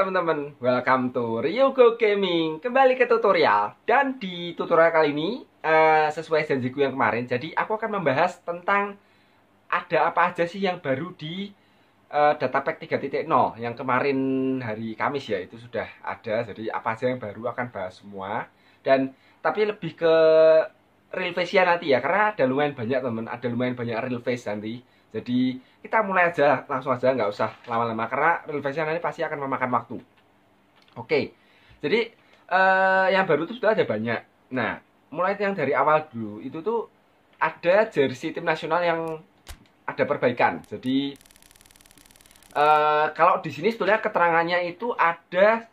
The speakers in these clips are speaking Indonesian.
teman-teman, welcome to Ryugo Gaming Kembali ke tutorial Dan di tutorial kali ini uh, Sesuai janjiku yang kemarin Jadi aku akan membahas tentang Ada apa aja sih yang baru di uh, Datapack 3.0 Yang kemarin hari Kamis ya Itu sudah ada, jadi apa aja yang baru Akan bahas semua Dan tapi lebih ke real face ya nanti ya Karena ada lumayan banyak teman Ada lumayan banyak real face nanti jadi kita mulai aja langsung aja nggak usah lama-lama karena relevansinya nanti pasti akan memakan waktu. Oke, jadi uh, yang baru itu sudah ada banyak. Nah, mulai yang dari awal dulu itu tuh ada jersey tim nasional yang ada perbaikan. Jadi uh, kalau di sini sebetulnya keterangannya itu ada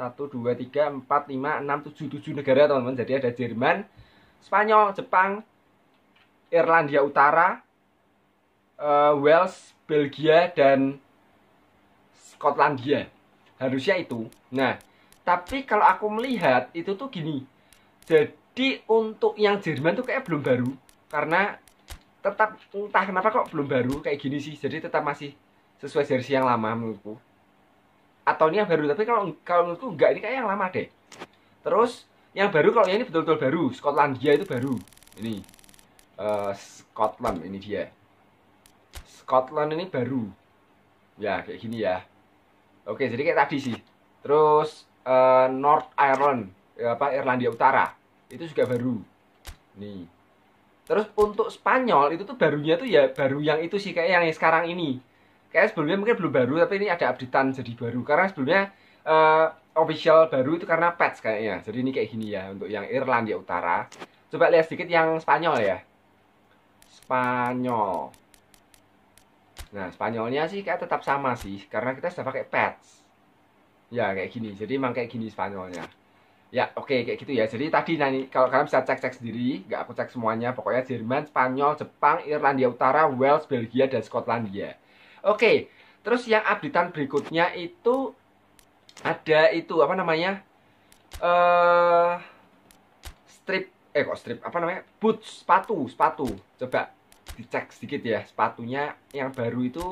1, 2, 3, 4, 5, 6, 7, 7 negara teman-teman. Jadi ada Jerman, Spanyol, Jepang, Irlandia Utara, uh, Wales, Belgia dan Skotlandia. Harusnya itu. Nah, tapi kalau aku melihat itu tuh gini. Jadi untuk yang Jerman tuh kayak belum baru karena tetap entah kenapa kok belum baru kayak gini sih. Jadi tetap masih sesuai jersey yang lama menurutku. Atau ini yang baru, tapi kalau kalau menurutku enggak ini kayak yang lama deh. Terus yang baru kalau yang ini betul-betul baru, Skotlandia itu baru. Ini uh, Scotland ini dia. Scotland ini baru ya kayak gini ya oke jadi kayak tadi sih terus uh, North Ireland ya apa Irlandia Utara itu juga baru nih terus untuk Spanyol itu tuh barunya tuh ya baru yang itu sih kayak yang sekarang ini kayak sebelumnya mungkin belum baru tapi ini ada updatean jadi baru karena sebelumnya uh, official baru itu karena patch kayaknya jadi ini kayak gini ya untuk yang Irlandia Utara coba lihat sedikit yang Spanyol ya Spanyol Nah, Spanyolnya sih kayak tetap sama sih, karena kita sudah pakai patch. Ya, kayak gini. Jadi memang kayak gini Spanyolnya. Ya, oke, okay, kayak gitu ya. Jadi tadi nanti kalau kalian bisa cek-cek sendiri, nggak aku cek semuanya. Pokoknya Jerman, Spanyol, Jepang, Irlandia Utara, Wales, Belgia, dan Skotlandia. Oke, okay, terus yang updatean berikutnya itu ada itu apa namanya? uh, strip eh kok strip apa namanya? Boots, sepatu, sepatu. Coba dicek sedikit ya sepatunya yang baru itu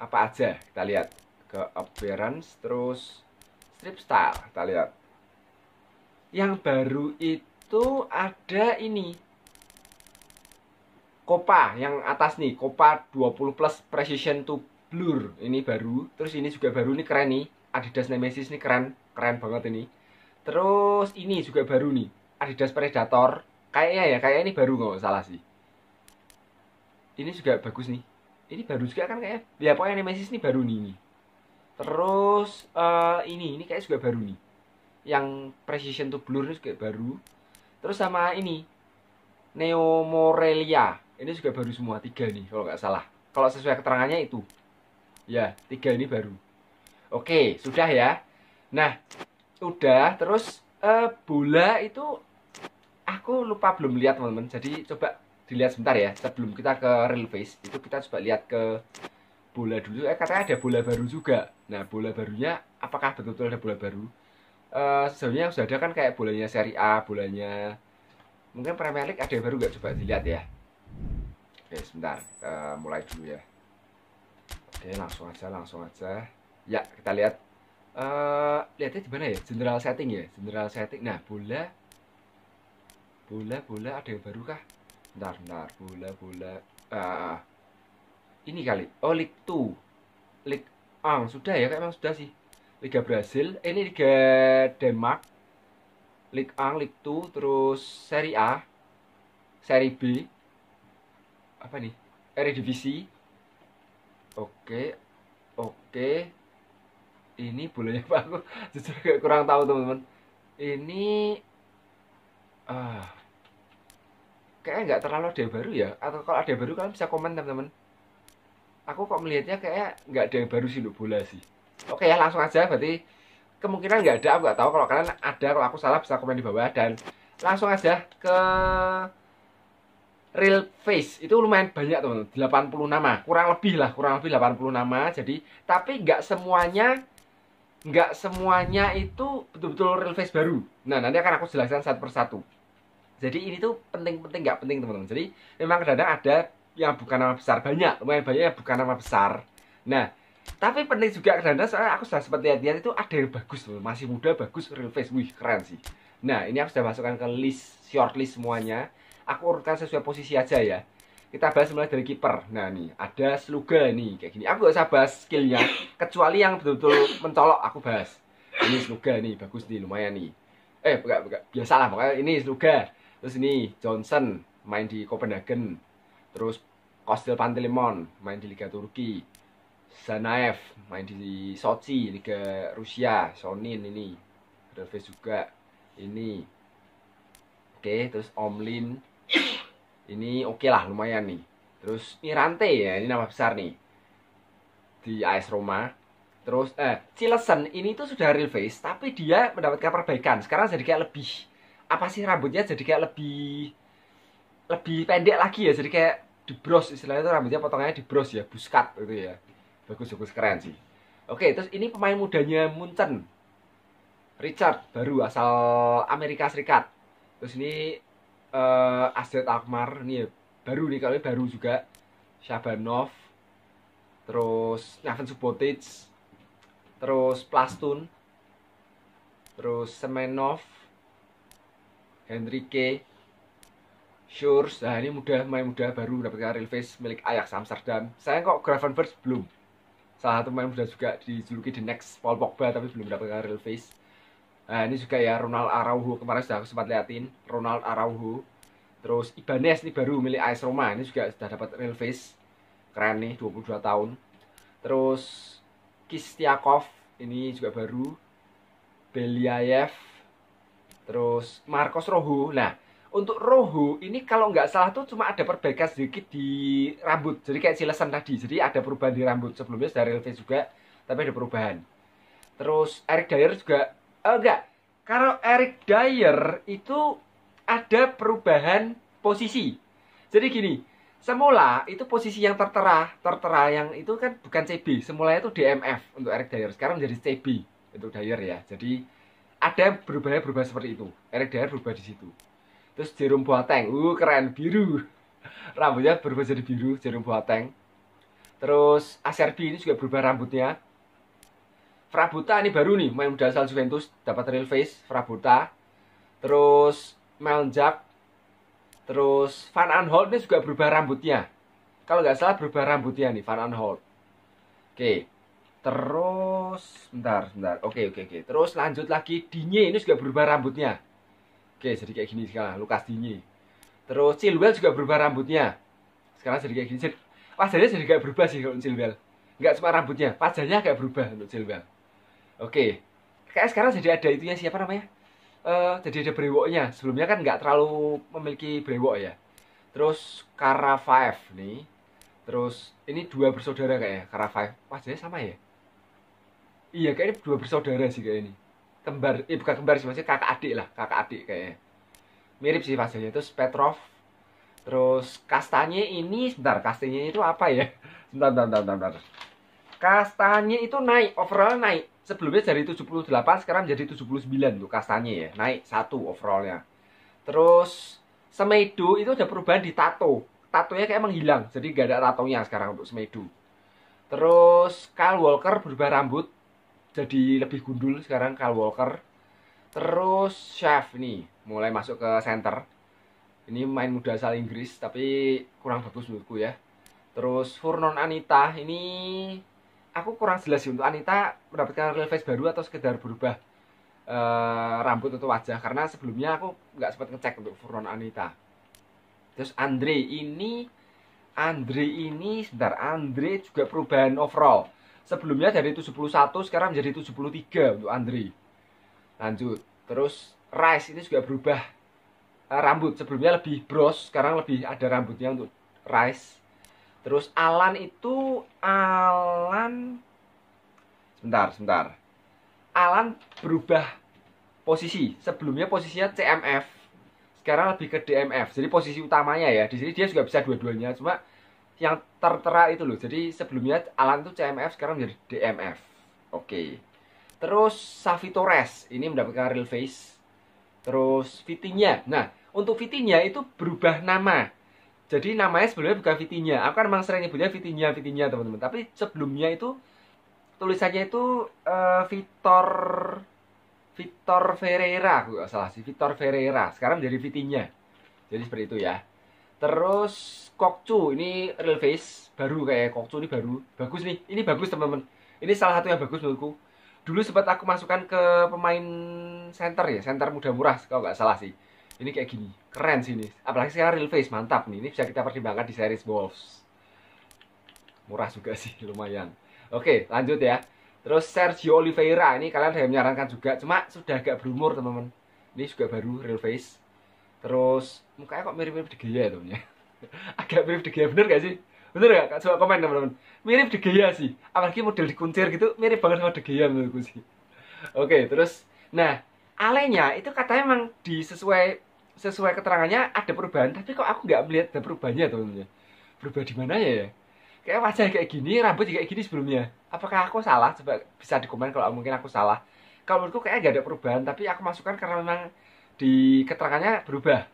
apa aja kita lihat ke appearance terus strip style kita lihat yang baru itu ada ini Kopa yang atas nih Kopa 20 plus precision to blur ini baru terus ini juga baru nih keren nih Adidas Nemesis nih keren keren banget ini terus ini juga baru nih Adidas Predator kayaknya ya kayaknya ini baru nggak salah sih ini juga bagus nih ini baru juga kan kayak ya pokoknya Nemesis ini baru nih terus uh, ini ini kayak juga baru nih yang Precision to Blur ini juga baru terus sama ini Neo Morelia ini juga baru semua tiga nih kalau nggak salah kalau sesuai keterangannya itu ya tiga ini baru oke sudah ya nah udah terus uh, bola itu aku lupa belum lihat teman-teman jadi coba dilihat sebentar ya sebelum kita ke real face itu kita coba lihat ke bola dulu eh katanya ada bola baru juga nah bola barunya apakah betul-betul ada bola baru uh, eh, sebenarnya sudah ada kan kayak bolanya seri A bolanya mungkin Premier League ada yang baru nggak coba dilihat ya oke sebentar uh, mulai dulu ya oke langsung aja langsung aja ya kita lihat uh, lihatnya di mana ya general setting ya general setting nah bola bola bola ada yang baru kah Bentar, bentar. Bola-bola. Ah, ah. Ini kali. Oh, League 2. League Ang. Sudah ya, kayak memang sudah sih. Liga Brasil. Eh, ini Liga Denmark. League Ang, League 2, terus Serie A. Serie B. Apa nih? Eredivisie. Oke. Oke. Ini bolanya apa aku jujur kurang tahu, teman-teman. Ini ah kayaknya nggak terlalu ada yang baru ya atau kalau ada yang baru kalian bisa komen teman-teman aku kok melihatnya kayak nggak ada yang baru sih untuk bola sih oke ya langsung aja berarti kemungkinan nggak ada aku nggak tahu kalau kalian ada kalau aku salah bisa komen di bawah dan langsung aja ke real face itu lumayan banyak teman-teman 80 nama kurang lebih lah kurang lebih 80 nama jadi tapi nggak semuanya nggak semuanya itu betul-betul real face baru nah nanti akan aku jelaskan satu persatu jadi ini tuh penting-penting nggak penting teman-teman jadi memang kadang-kadang ada yang bukan nama besar banyak lumayan banyak yang bukan nama besar nah tapi penting juga kadang-kadang soalnya aku sudah sempat lihat lihat itu ada yang bagus loh masih muda bagus real face wih keren sih nah ini aku sudah masukkan ke list shortlist semuanya aku urutkan sesuai posisi aja ya kita bahas mulai dari kiper. Nah nih, ada Sluga nih kayak gini. Aku gak usah bahas skillnya, kecuali yang betul-betul mencolok aku bahas. Ini Sluga nih, bagus nih, lumayan nih. Eh, enggak, enggak, biasalah pokoknya ini Sluga terus ini Johnson main di Copenhagen terus Kostil Pantelimon main di Liga Turki Zanaev main di Sochi Liga Rusia Sonin ini Reves juga ini oke terus Omlin ini oke lah lumayan nih terus ini Rante ya ini nama besar nih di AS Roma terus eh Cilesen ini tuh sudah real face tapi dia mendapatkan perbaikan sekarang jadi kayak lebih apa sih rambutnya jadi kayak lebih lebih pendek lagi ya jadi kayak dibros istilahnya itu rambutnya potongannya dibros ya buskat gitu ya bagus bagus keren sih oke terus ini pemain mudanya Munchen Richard baru asal Amerika Serikat terus ini uh, eh, Asdet Akmar nih ya, baru nih kali baru juga Shabanov terus Naven Subotic terus Plastun terus Semenov Henrique, Schurz. Nah, ini mudah main mudah baru mendapatkan real face milik Ajax Amsterdam. Saya kok Gravenberch belum. Salah satu main mudah juga dijuluki The Next Paul Pogba, tapi belum mendapatkan real face. Nah, ini juga ya Ronald Araujo kemarin sudah aku sempat liatin, Ronald Araujo. Terus Ibanez ini baru milik AS Roma, ini juga sudah dapat real face. Keren nih, 22 tahun. Terus Kistiakov ini juga baru. Beliaev terus Marcos Rojo. Nah, untuk Rojo ini kalau nggak salah tuh cuma ada perbaikan sedikit di rambut. Jadi kayak silesan tadi. Jadi ada perubahan di rambut. Sebelumnya dari LV juga, tapi ada perubahan. Terus Eric Dyer juga, oh enggak. Kalau Eric Dyer itu ada perubahan posisi. Jadi gini, semula itu posisi yang tertera, tertera yang itu kan bukan CB. Semula itu DMF untuk Eric Dyer. Sekarang menjadi CB untuk Dyer ya. Jadi ada berubahnya berubah seperti itu. Eric Dyer berubah di situ. Terus Jerome Boateng, uh keren biru. Rambutnya berubah jadi biru Jerome Boateng. Terus Acerbi ini juga berubah rambutnya. Frabuta ini baru nih main muda asal Juventus dapat real face Frabuta. Terus Melnjak Terus Van Aanholt ini juga berubah rambutnya. Kalau nggak salah berubah rambutnya nih Van Aanholt. Oke. Terus terus bentar bentar oke oke oke terus lanjut lagi Dinye ini juga berubah rambutnya oke jadi kayak gini sekarang Lukas Dinye terus silwell juga berubah rambutnya sekarang jadi kayak gini wajahnya jadi kayak berubah sih kalau silwell nggak cuma rambutnya wajahnya kayak berubah untuk silwell oke kayak sekarang jadi ada itunya siapa namanya uh, jadi ada brewoknya sebelumnya kan nggak terlalu memiliki brewok ya terus Kara Five nih terus ini dua bersaudara kayaknya Kara Five wajahnya sama ya Iya, kayaknya dua bersaudara sih kayak ini. Kembar, eh bukan kembar sih, maksudnya kakak adik lah, kakak adik kayaknya. Mirip sih fasenya. Terus Petrov, terus kastanya ini, sebentar, kastanya itu apa ya? Bentar, bentar, bentar, bentar. Kastanya itu naik, overall naik. Sebelumnya dari 78 sekarang menjadi 79 tuh kastanya ya, naik satu overallnya. Terus Semedo itu ada perubahan di tato. Tatonya kayak menghilang, jadi gak ada tatonya sekarang untuk Semedo. Terus Kyle Walker berubah rambut jadi lebih gundul sekarang Kyle Walker. Terus Chef nih mulai masuk ke center. Ini main muda asal Inggris tapi kurang bagus menurutku ya. Terus Furnon Anita ini aku kurang jelas sih untuk Anita mendapatkan real face baru atau sekedar berubah uh, rambut atau wajah karena sebelumnya aku nggak sempat ngecek untuk Furnon Anita. Terus Andre ini Andre ini sebentar Andre juga perubahan overall Sebelumnya dari 71 sekarang menjadi 73 untuk Andri. Lanjut. Terus Rice ini juga berubah eh, rambut. Sebelumnya lebih bros, sekarang lebih ada rambutnya untuk Rice. Terus Alan itu Alan sebentar, sebentar. Alan berubah posisi. Sebelumnya posisinya CMF. Sekarang lebih ke DMF. Jadi posisi utamanya ya. Di sini dia juga bisa dua-duanya, cuma yang tertera itu loh. Jadi sebelumnya Alan tuh CMF sekarang jadi DMF. Oke. Okay. Terus Savi Torres ini mendapatkan real face. Terus fittingnya. Nah, untuk fittingnya itu berubah nama. Jadi namanya sebelumnya bukan fittingnya. Aku kan memang sering nyebutnya fittingnya, fittingnya teman-teman. Tapi sebelumnya itu tulisannya itu uh, eh, Victor Vitor Ferreira, aku salah sih. Victor Ferreira. Sekarang jadi fittingnya. Jadi seperti itu ya. Terus Kokcu ini real face baru kayak Kokcu ini baru bagus nih ini bagus teman-teman ini salah satu yang bagus menurutku dulu sempat aku masukkan ke pemain center ya center muda murah kalau nggak salah sih ini kayak gini keren sih ini apalagi sekarang real face mantap nih ini bisa kita pertimbangkan di series Wolves murah juga sih lumayan oke lanjut ya terus Sergio Oliveira ini kalian ada yang menyarankan juga cuma sudah agak berumur teman-teman ini juga baru real face terus mukanya kok mirip-mirip di gaya ya teman-teman ya? agak mirip De Gea bener gak sih bener gak kak coba komen teman-teman mirip De Gea sih apalagi model dikuncir gitu mirip banget sama De Gea menurutku sih oke terus nah alenya itu katanya emang di sesuai sesuai keterangannya ada perubahan tapi kok aku nggak melihat ada perubahannya teman-teman ya? berubah di mana ya kayak wajah kayak gini rambut kayak gini sebelumnya apakah aku salah coba bisa dikomen kalau mungkin aku salah kalau menurutku kayak gak ada perubahan tapi aku masukkan karena memang di keterangannya berubah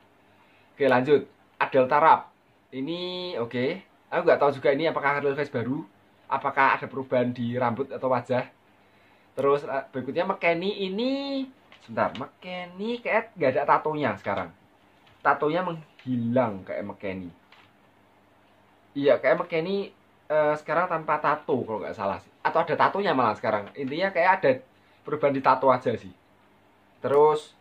oke lanjut Adel Tarap ini oke okay. aku nggak tahu juga ini apakah real Face baru apakah ada perubahan di rambut atau wajah terus eh, berikutnya McKenny ini sebentar McKenny kayak nggak ada tatonya sekarang tatonya menghilang kayak McKenny iya kayak McKenny uh, eh, sekarang tanpa tato kalau nggak salah sih atau ada tatonya malah sekarang intinya kayak ada perubahan di tato aja sih terus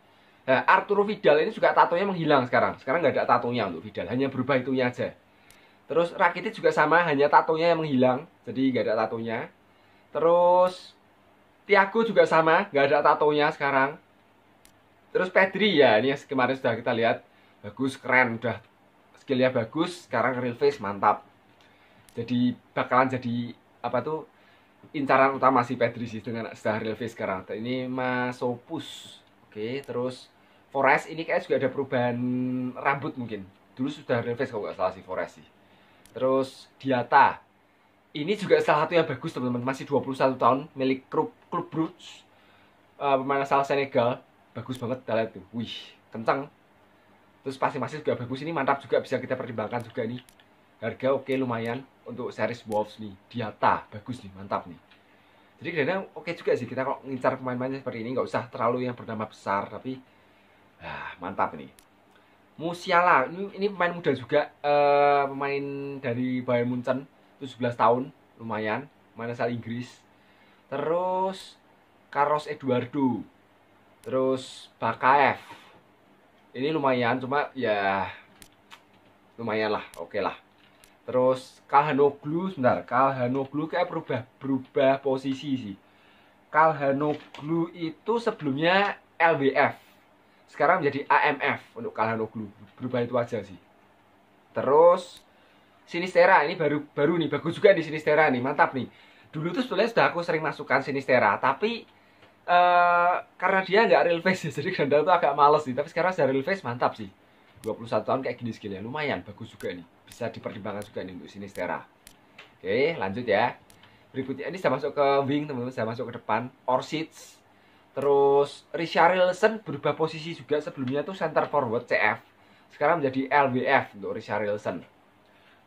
Nah, Arturo Vidal ini juga tatonya menghilang sekarang. Sekarang nggak ada tatonya untuk Vidal, hanya berubah itunya aja. Terus Rakitic juga sama, hanya tatonya yang menghilang, jadi nggak ada tatonya. Terus Tiago juga sama, nggak ada tatonya sekarang. Terus Pedri ya, ini yang kemarin sudah kita lihat bagus, keren, udah skillnya bagus, sekarang real face mantap. Jadi bakalan jadi apa tuh incaran utama si Pedri sih dengan sudah real face sekarang. Ini Masopus. Opus Oke, terus Forest ini kayak juga ada perubahan rambut mungkin. Dulu sudah reverse kalau nggak salah sih Forest sih. Terus Diata. Ini juga salah satu yang bagus teman-teman. Masih 21 tahun milik klub klub Bruges. Uh, eh, pemain asal Senegal. Bagus banget lihat tuh. Wih, kencang. Terus pasti masih juga bagus ini mantap juga bisa kita pertimbangkan juga ini. Harga oke okay, lumayan untuk series Wolves nih. Diata bagus nih, mantap nih jadi kadang oke okay juga sih kita kok ngincar pemain-pemain seperti ini nggak usah terlalu yang bernama besar tapi ah, mantap nih. Musiala ini, ini pemain muda juga uh, pemain dari Bayern Munchen 17 tahun lumayan main asal Inggris terus Carlos Eduardo terus Bakaev ini lumayan cuma ya lumayan lah oke lah Terus Kalhanoglu sebentar, Kalhanoglu kayak berubah berubah posisi sih. Kalhanoglu itu sebelumnya LWF. Sekarang menjadi AMF untuk Kalhanoglu. Berubah itu aja sih. Terus Sinistera ini baru baru nih bagus juga di Sinistera nih, mantap nih. Dulu tuh sebenarnya sudah aku sering masukkan Sinistera, tapi uh, karena dia nggak real face jadi Grandal tuh agak males sih, tapi sekarang sudah real face mantap sih. 21 tahun kayak gini skillnya lumayan bagus juga nih bisa dipertimbangkan juga nih untuk sini Sinistera oke lanjut ya berikutnya ini saya masuk ke wing teman-teman saya masuk ke depan Orsic terus Richarlison berubah posisi juga sebelumnya tuh center forward CF sekarang menjadi LWF untuk Richarlison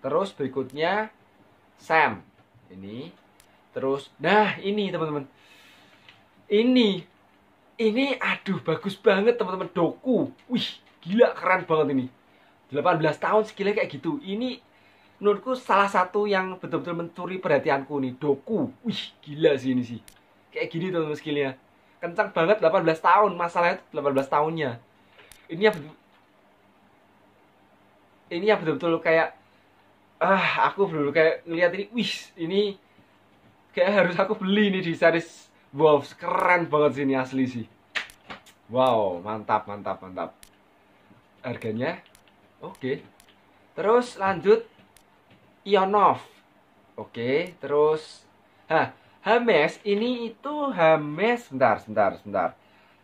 terus berikutnya Sam ini terus nah ini teman-teman ini ini aduh bagus banget teman-teman doku wih gila keren banget ini 18 tahun skillnya kayak gitu ini menurutku salah satu yang betul-betul mencuri perhatianku nih doku wih gila sih ini sih kayak gini teman-teman skillnya kencang banget 18 tahun masalahnya 18 tahunnya ini yang ini yang betul-betul kayak ah aku betul, kayak ngeliat ini wih ini kayak harus aku beli ini di series Wolves keren banget sih ini asli sih wow mantap mantap mantap harganya oke terus lanjut Ionov oke terus nah Hames ini itu Hames sebentar sebentar sebentar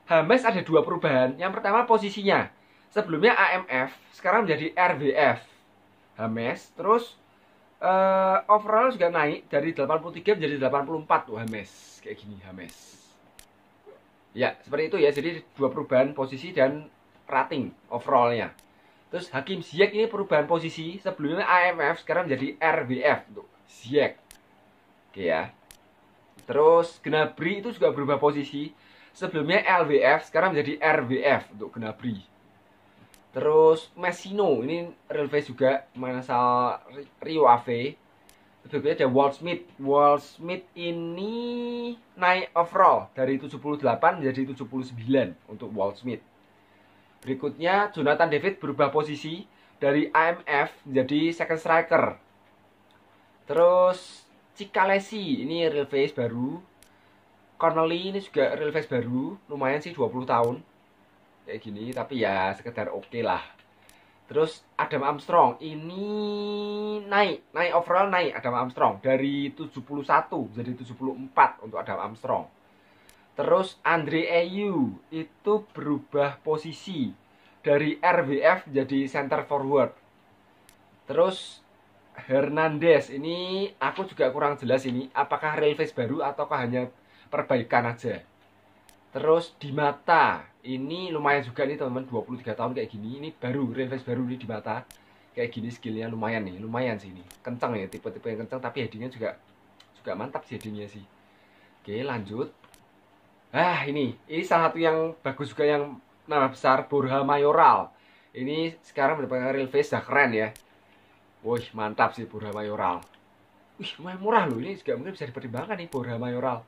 Hames ada dua perubahan yang pertama posisinya sebelumnya AMF sekarang menjadi RWF Hames terus uh, overall juga naik dari 83 menjadi 84 tuh Hames kayak gini Hames ya seperti itu ya jadi dua perubahan posisi dan rating overallnya. Terus Hakim Ziyech ini perubahan posisi sebelumnya AMF sekarang menjadi RBF untuk Ziyech. Oke ya. Terus Gnabry itu juga berubah posisi. Sebelumnya LWF sekarang menjadi RWF untuk Gnabry. Terus Messino ini real relevan juga asal Rio Ave. Sebelumnya ada Smith. Walt Smith ini naik overall dari 78 menjadi 79 untuk Walt Smith. Berikutnya Jonathan David berubah posisi dari IMF menjadi second striker. Terus Cikalesi ini real face baru. Connelly ini juga real face baru, lumayan sih 20 tahun. Kayak gini, tapi ya sekedar oke okay lah. Terus Adam Armstrong ini naik, naik overall naik Adam Armstrong dari 71 jadi 74 untuk Adam Armstrong. Terus Andre Ayu e itu berubah posisi dari RWF jadi center forward. Terus Hernandez ini aku juga kurang jelas ini apakah real face baru ataukah hanya perbaikan aja. Terus di mata ini lumayan juga nih teman-teman 23 tahun kayak gini ini baru real face baru nih di mata kayak gini skillnya lumayan nih lumayan sih ini kencang ya tipe-tipe yang kencang tapi headingnya juga juga mantap sih headingnya sih. Oke lanjut Ah ini, ini salah satu yang bagus juga yang nama besar Borja Mayoral. Ini sekarang mendapatkan real face dah keren ya. Wih mantap sih Borja Mayoral. Wih lumayan murah loh ini juga mungkin bisa dipertimbangkan nih Borja Mayoral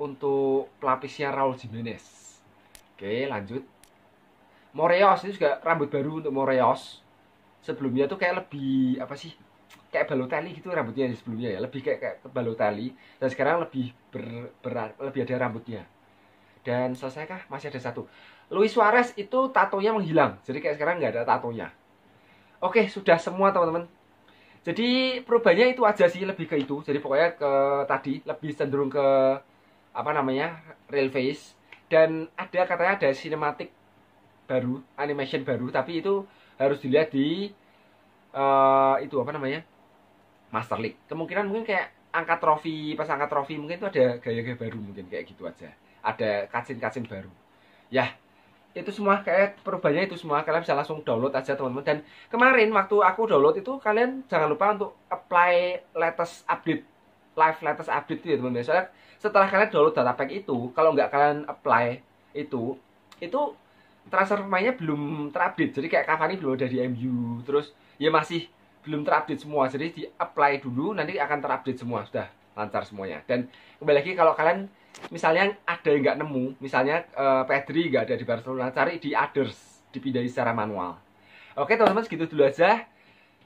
untuk pelapisnya Raul Jimenez. Oke lanjut. Moreos ini juga rambut baru untuk Moreos. Sebelumnya tuh kayak lebih apa sih? kayak tali gitu rambutnya yang sebelumnya ya lebih kayak kayak tali dan sekarang lebih ber, ber, lebih ada rambutnya dan selesaikah masih ada satu Luis Suarez itu tatonya menghilang jadi kayak sekarang nggak ada tatonya oke sudah semua teman-teman jadi perubahannya itu aja sih lebih ke itu jadi pokoknya ke tadi lebih cenderung ke apa namanya real face dan ada katanya ada sinematik baru animation baru tapi itu harus dilihat di uh, itu apa namanya Master League. Kemungkinan mungkin kayak angkat trofi, pas angkat trofi mungkin itu ada gaya-gaya baru mungkin kayak gitu aja. Ada kacin-kacin baru. Ya, itu semua kayak perubahannya itu semua kalian bisa langsung download aja teman-teman dan kemarin waktu aku download itu kalian jangan lupa untuk apply latest update live latest update itu ya teman-teman soalnya setelah kalian download data pack itu kalau nggak kalian apply itu itu transfer pemainnya belum terupdate jadi kayak Cavani belum ada di MU terus ya masih belum terupdate semua jadi di apply dulu nanti akan terupdate semua sudah lancar semuanya dan kembali lagi kalau kalian misalnya ada yang nggak nemu misalnya uh, eh, Pedri nggak ada di Barcelona cari di others dipindahi secara manual oke teman-teman segitu dulu aja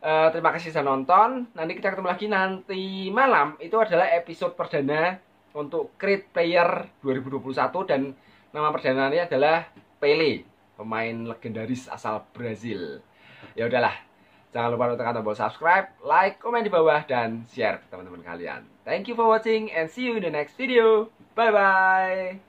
uh, terima kasih sudah nonton nanti kita ketemu lagi nanti malam itu adalah episode perdana untuk Create Player 2021 dan nama perdananya adalah Pele pemain legendaris asal Brazil ya udahlah Jangan lupa untuk tekan tombol subscribe, like, komen di bawah, dan share ke teman-teman kalian. Thank you for watching and see you in the next video. Bye-bye.